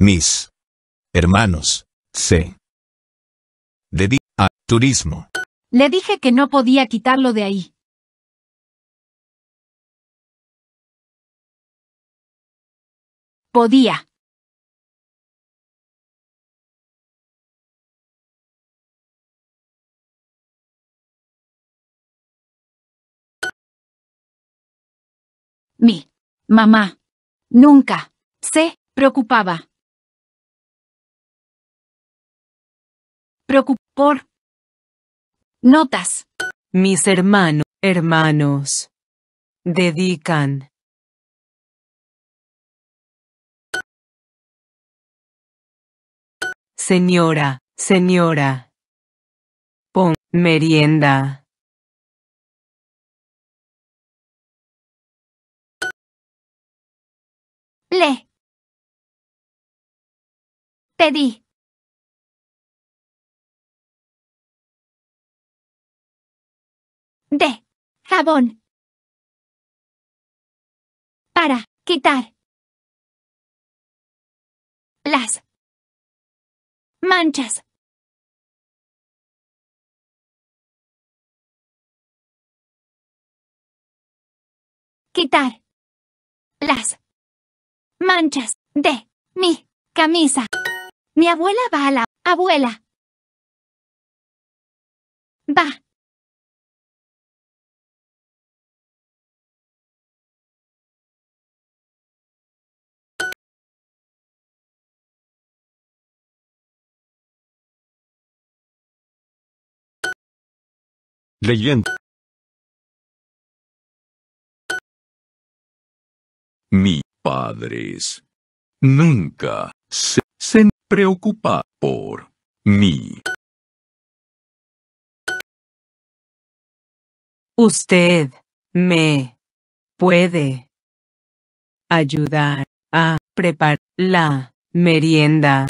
mis hermanos se dedican a turismo. Le dije que no podía quitarlo de ahí. Podía. Mi mamá nunca se preocupaba por Notas. Mis hermanos, hermanos. Dedican. Señora, señora. Pon merienda. le Pedí. de jabón para quitar las manchas. Quitar las manchas de mi camisa. Mi abuela va a la abuela. Va. Leyenda. Mi padres nunca se, se preocupa por mí. Usted me puede ayudar a preparar la merienda.